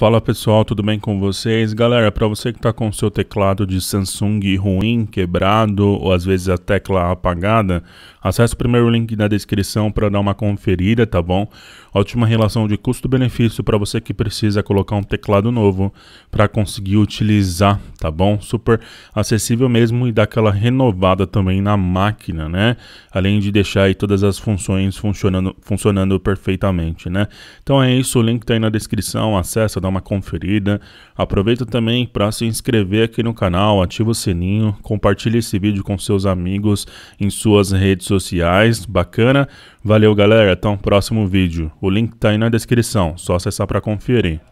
Fala pessoal, tudo bem com vocês? Galera, para você que está com o seu teclado de Samsung ruim, quebrado ou às vezes a tecla apagada, acesse o primeiro link na descrição para dar uma conferida, tá bom? Ótima relação de custo-benefício para você que precisa colocar um teclado novo para conseguir utilizar, tá bom? Super acessível mesmo e dá aquela renovada também na máquina, né? Além de deixar aí todas as funções funcionando, funcionando perfeitamente, né? Então é isso, o link está aí na descrição, acessa, dá uma conferida. Aproveita também para se inscrever aqui no canal, ativa o sininho, compartilhe esse vídeo com seus amigos em suas redes sociais. Bacana? Valeu, galera. Até o um próximo vídeo. O link tá aí na descrição, só acessar para conferir.